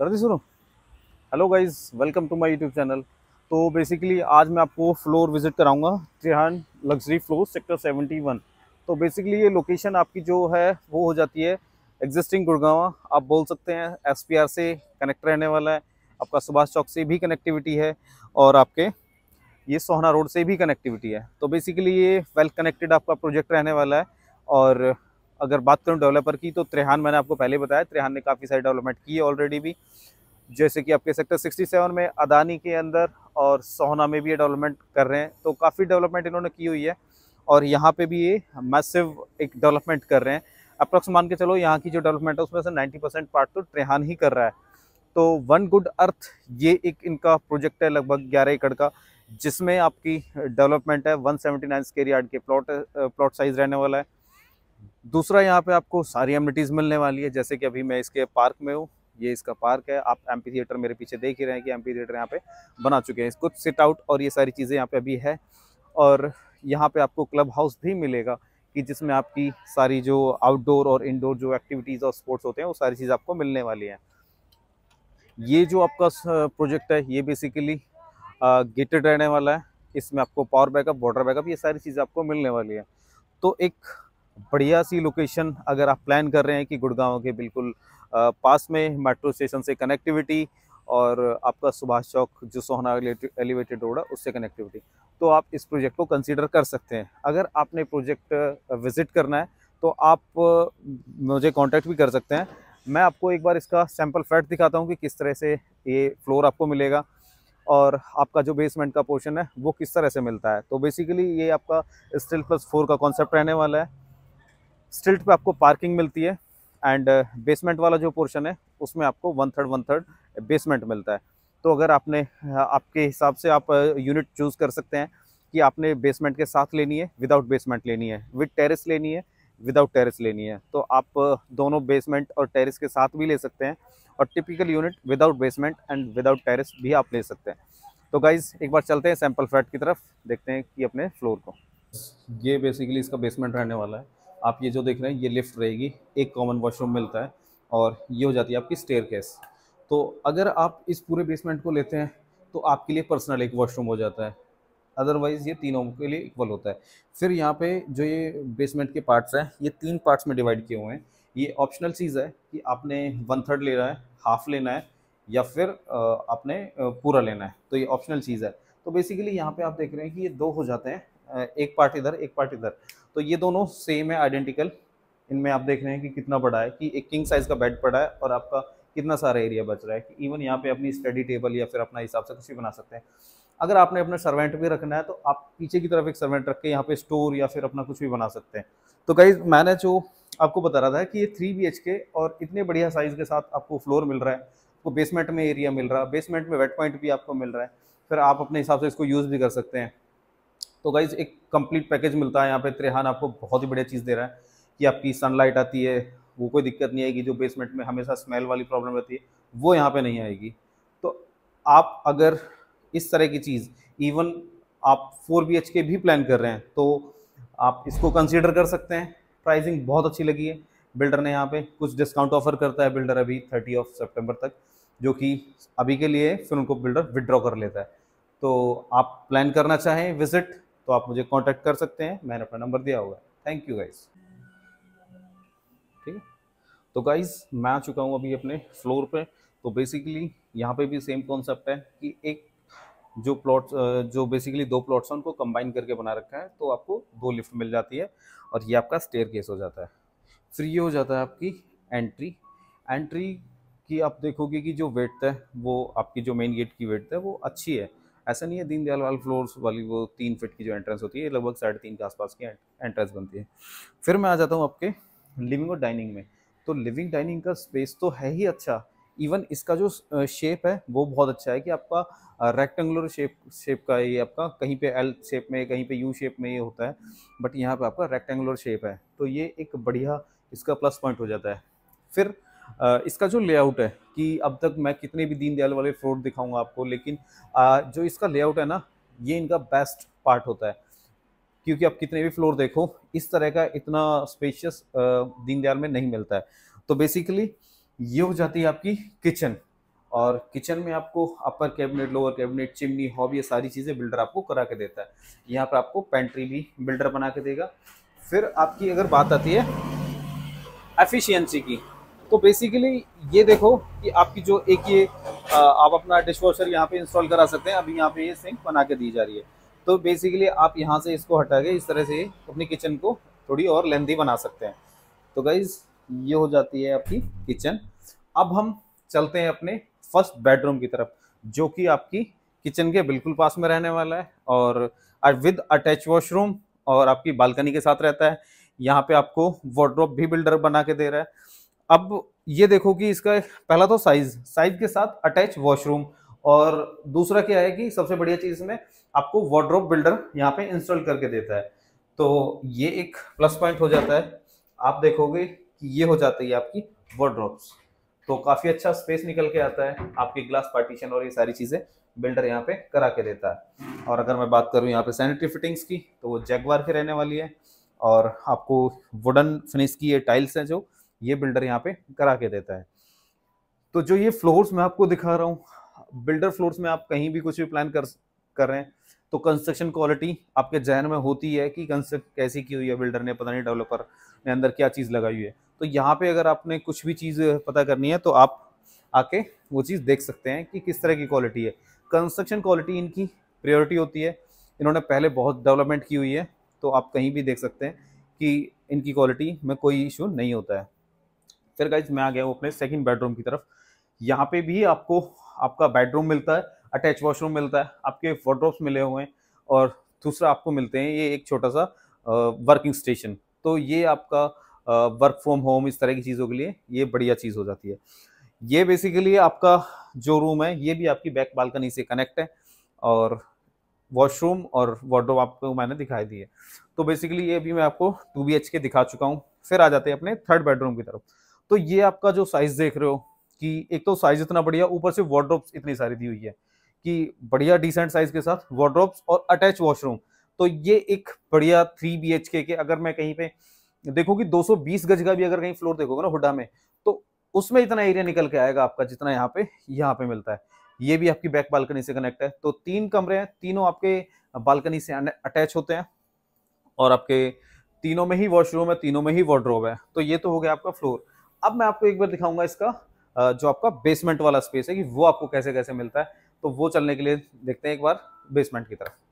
कर दी शुरू hello guys welcome to my YouTube channel तो बेसिकली आज मैं आपको फ्लोर विजिट कराऊंगा त्रिहान लग्जरी फ्लोर सेक्टर 71 तो बेसिकली ये लोकेशन आपकी जो है वो हो जाती है एग्जिस्टिंग गुड़गावा आप बोल सकते हैं एसपीआर से कनेक्ट रहने वाला है आपका सुभाष चौक से भी कनेक्टिविटी है और आपके ये सोहना रोड से भी कनेक्टिविटी है तो बेसिकली ये वेल कनेक्टेड आपका प्रोजेक्ट रहने वाला है और अगर बात करूँ डेवलपर की तो त्रेहान मैंने आपको पहले बताया त्रेहान ने काफ़ी सारी डेवलपमेंट की है ऑलरेडी भी जैसे कि आपके सेक्टर 67 में अदानी के अंदर और सोहना में भी ये डेवलपमेंट कर रहे हैं तो काफ़ी डेवलपमेंट इन्होंने की हुई है और यहाँ पे भी ये मैसिव एक डेवलपमेंट कर रहे हैं अप्रॉक्स मान के चलो यहाँ की जो डेवलपमेंट है उसमें से 90 परसेंट पार्ट तो त्रेहान ही कर रहा है तो वन गुड अर्थ ये एक इनका प्रोजेक्ट है लगभग ग्यारह एकड़ का जिसमें आपकी डेवलपमेंट है वन सेवेंटी स्केयर यार्ड के प्लॉट प्लॉट साइज़ रहने वाला है दूसरा यहाँ पे आपको सारी एमिटीज़ मिलने वाली है जैसे कि अभी मैं इसके पार्क में हूँ ये इसका पार्क है आप एम थिएटर मेरे पीछे देख ही रहे हैं कि एम थिएटर यहाँ पे बना चुके हैं कुछ सिट आउट और ये सारी चीज़ें यहाँ पे अभी है और यहाँ पे आपको क्लब हाउस भी मिलेगा कि जिसमें आपकी सारी जो आउटडोर और इनडोर जो एक्टिविटीज़ और स्पोर्ट्स होते हैं वो सारी चीज़ आपको मिलने वाली है ये जो आपका प्रोजेक्ट है ये बेसिकली गेटेड रहने वाला है इसमें आपको पावर बैकअप वाटर बैकअप ये सारी चीज़ें आपको मिलने वाली है तो एक बढ़िया सी लोकेशन अगर आप प्लान कर रहे हैं कि गुड़गांव के बिल्कुल पास में मेट्रो स्टेशन से कनेक्टिविटी और आपका सुभाष चौक जो सोहना एलिवेटेड रोड है उससे कनेक्टिविटी तो आप इस प्रोजेक्ट को कंसीडर कर सकते हैं अगर आपने प्रोजेक्ट विज़िट करना है तो आप मुझे कांटेक्ट भी कर सकते हैं मैं आपको एक बार इसका सैम्पल फ्लैट दिखाता हूँ कि किस तरह से ये फ्लोर आपको मिलेगा और आपका जो बेसमेंट का पोर्शन है वो किस तरह से मिलता है तो बेसिकली ये आपका स्टिल प्लस फोर का कॉन्सेप्ट रहने वाला है स्टिल्ट पे आपको पार्किंग मिलती है एंड बेसमेंट वाला जो पोर्शन है उसमें आपको one third one third basement मिलता है तो अगर आपने आपके हिसाब से आप यूनिट चूज़ कर सकते हैं कि आपने बेसमेंट के साथ लेनी है विदाउट बेसमेंट लेनी है विद टेरेस लेनी है विदाउट टेरेस लेनी है तो आप दोनों बेसमेंट और टेरेस के साथ भी ले सकते हैं और typical unit without basement and without terrace भी आप ले सकते हैं तो गाइज एक बार चलते हैं सैम्पल फ्लैट की तरफ देखते हैं कि अपने फ्लोर को ये बेसिकली इसका बेसमेंट रहने वाला है आप ये जो देख रहे हैं ये लिफ्ट रहेगी एक कॉमन वॉशरूम मिलता है और ये हो जाती है आपकी स्टेयर केस तो अगर आप इस पूरे बेसमेंट को लेते हैं तो आपके लिए पर्सनल एक वॉशरूम हो जाता है अदरवाइज़ ये तीनों के लिए इक्वल होता है फिर यहाँ पे जो ये बेसमेंट के पार्ट्स हैं ये तीन पार्ट्स में डिवाइड किए हुए हैं ये ऑप्शनल चीज़ है कि आपने वन थर्ड लेना है हाफ लेना है या फिर आपने पूरा लेना है तो ये ऑप्शनल चीज़ है तो बेसिकली यहाँ पे आप देख रहे हैं कि ये दो हो जाते हैं एक पार्ट इधर एक पार्ट इधर तो ये दोनों सेम है आइडेंटिकल इनमें आप देख रहे हैं कि कितना बड़ा है कि एक किंग साइज़ का बेड पड़ा है और आपका कितना सारा एरिया बच रहा है कि इवन यहाँ पे अपनी स्टडी टेबल या फिर अपना हिसाब से कुछ भी बना सकते हैं अगर आपने अपना सर्वेंट भी रखना है तो आप पीछे की तरफ एक सर्वेंट रख के यहाँ पे स्टोर या फिर अपना कुछ भी बना सकते हैं तो कई मैंने जो आपको बता रहा था कि ये थ्री बी के और इतने बढ़िया साइज़ के साथ आपको फ्लोर मिल रहा है आपको बेसमेंट में एरिया मिल रहा है बेसमेंट में वेट पॉइंट भी आपको मिल रहा है फिर आप अपने हिसाब से इसको यूज़ भी कर सकते हैं तो गाइज एक कंप्लीट पैकेज मिलता है यहाँ पे त्रेहान आपको बहुत ही बढ़िया चीज़ दे रहा है कि आपकी सनलाइट आती है वो कोई दिक्कत नहीं आएगी जो बेसमेंट में हमेशा स्मेल वाली प्रॉब्लम रहती है वो यहाँ पे नहीं आएगी तो आप अगर इस तरह की चीज़ इवन आप फोर बी के भी प्लान कर रहे हैं तो आप इसको कंसिडर कर सकते हैं प्राइसिंग बहुत अच्छी लगी है बिल्डर ने यहाँ पे कुछ डिस्काउंट ऑफर करता है बिल्डर अभी थर्टी ऑफ सेप्टेम्बर तक जो कि अभी के लिए फिर उनको बिल्डर विड्रॉ कर लेता है तो आप प्लान करना चाहें विजिट तो आप मुझे कॉन्टैक्ट कर सकते हैं मैंने अपना नंबर दिया हुआ है थैंक यू गाइज ठीक है तो गाइज मैं आ चुका हूँ अभी अपने फ्लोर पे तो बेसिकली यहाँ पे भी सेम कॉन्सेप्ट है कि एक जो प्लॉट जो बेसिकली दो प्लॉट्स हैं उनको कंबाइन करके बना रखा है तो आपको दो लिफ्ट मिल जाती है और ये आपका स्टेयर केस हो जाता है फ्री हो जाता है आपकी एंट्री एंट्री की आप देखोगे कि जो वेट है वो आपकी जो मेन गेट की वेट है वो अच्छी है ऐसा नहीं है दीन दयाल वाल फ्लोर्स वाली वो तीन फिट की जो एंट्रेंस होती है लगभग साढ़े तीन के आसपास की एंट्रेंस बनती है फिर मैं आ जाता हूँ आपके लिविंग और डाइनिंग में तो लिविंग डाइनिंग का स्पेस तो है ही अच्छा इवन इसका जो शेप है वो बहुत अच्छा है कि आपका रेक्टेंगुलर शेप शेप का ये आपका कहीं पे एल शेप में कहीं पे यू शेप में ये होता है बट यहाँ पे आपका रेक्टेंगुलर शेप है तो ये एक बढ़िया इसका प्लस पॉइंट हो जाता है फिर इसका जो लेआउट है कि अब तक मैं कितने भी दीन दयाल वाले फ्रूट दिखाऊंगा आपको लेकिन आ, जो इसका लेआउट है ना ये इनका बेस्ट पार्ट होता है क्योंकि आप कितने भी फ्लोर देखो इस तरह का इतना स्पेशियस दीनदयाल में नहीं मिलता है तो बेसिकली ये हो जाती है आपकी किचन और किचन में आपको upper cabinet lower cabinet chimney hob ये सारी चीज़ें बिल्डर आपको करा के देता है यहाँ पर आपको पेंट्री भी बिल्डर बना के देगा फिर आपकी अगर बात आती है एफिशिएंसी की तो बेसिकली ये देखो कि आपकी जो एक ये आप अपना डिश वॉशर यहाँ पे इंस्टॉल करा सकते हैं अभी यहाँ पे ये सिंक बना के दी जा रही है तो बेसिकली आप यहाँ से इसको हटा के इस तरह से अपनी किचन को थोड़ी और लेंदी बना सकते हैं तो गाइज ये हो जाती है आपकी किचन अब हम चलते हैं अपने फर्स्ट बेडरूम की तरफ जो कि आपकी किचन के बिल्कुल पास में रहने वाला है और विद अटैच वॉशरूम और आपकी बालकनी के साथ रहता है यहाँ पे आपको वार्ड्रोप भी बिल्डर बना के दे रहा है अब ये देखो कि इसका पहला तो साइज साइज के साथ अटैच वॉशरूम और दूसरा क्या है कि सबसे बढ़िया चीज़ में आपको वॉड्रॉप बिल्डर यहाँ पे इंस्टॉल करके देता है तो ये एक प्लस पॉइंट हो जाता है आप देखोगे कि ये हो जाती है आपकी वॉड्रॉप तो काफ़ी अच्छा स्पेस निकल के आता है आपकी ग्लास पार्टीशन और ये सारी चीज़ें बिल्डर यहाँ पे करा के देता है और अगर मैं बात करूँ यहाँ पे सैनिटरी फिटिंग्स की तो वो जैगवार की रहने वाली है और आपको वुडन फिनिश की ये टाइल्स हैं जो ये बिल्डर यहाँ पे करा के देता है तो जो ये फ्लोर्स मैं आपको दिखा रहा हूँ बिल्डर फ्लोर्स में आप कहीं भी कुछ भी प्लान कर कर रहे हैं तो कंस्ट्रक्शन क्वालिटी आपके जहन में होती है कि कंस्ट्रक्ट कैसी की हुई है बिल्डर ने पता नहीं डेवलपर ने अंदर क्या चीज़ लगाई हुई है तो यहाँ पे अगर आपने कुछ भी चीज़ पता करनी है तो आप आके वो चीज़ देख सकते हैं कि किस तरह की क्वालिटी है कंस्ट्रक्शन क्वालिटी इनकी प्रियोरिटी होती है इन्होंने पहले बहुत डेवलपमेंट की हुई है तो आप कहीं भी देख सकते हैं कि इनकी क्वालिटी में कोई इशू नहीं होता है फिर गाइज मैं आ गया हूँ अपने सेकेंड बेडरूम की तरफ यहाँ पे भी आपको आपका बेडरूम मिलता है अटैच वॉशरूम मिलता है आपके वॉड्रॉप्स मिले हुए हैं और दूसरा आपको मिलते हैं ये एक छोटा सा वर्किंग स्टेशन तो ये आपका वर्क फ्रॉम होम इस तरह की चीज़ों के लिए ये बढ़िया चीज़ हो जाती है ये बेसिकली आपका जो रूम है ये भी आपकी बैक बालकनी से कनेक्ट है और वॉशरूम और वार्ड्रोब आपको मैंने दिखाई दी है तो बेसिकली ये भी मैं आपको टू बी दिखा चुका हूँ फिर आ जाते हैं अपने थर्ड बेडरूम की तरफ तो ये आपका जो साइज देख रहे हो कि एक तो साइज इतना बढ़िया ऊपर से वार्ड्रोप्स इतनी सारी दी हुई है कि बढ़िया डिसेंट साइज के साथ वार्ड्रोप्स और अटैच वॉशरूम तो ये एक बढ़िया थ्री बी के अगर मैं कहीं पे देखो कि 220 गज का भी अगर कहीं फ्लोर देखोगे ना हुडा में तो उसमें इतना एरिया निकल के आएगा आपका जितना यहाँ पे यहाँ पे मिलता है ये भी आपकी बैक बालकनी से कनेक्ट है तो तीन कमरे हैं तीनों आपके बालकनी से अटैच होते हैं और आपके तीनों में ही वॉशरूम है तीनों में ही वार्ड्रोब है तो ये तो हो गया आपका फ्लोर अब मैं आपको एक बार दिखाऊंगा इसका जो आपका बेसमेंट वाला स्पेस है कि वो आपको कैसे कैसे मिलता है तो वो चलने के लिए देखते हैं एक बार बेसमेंट की तरफ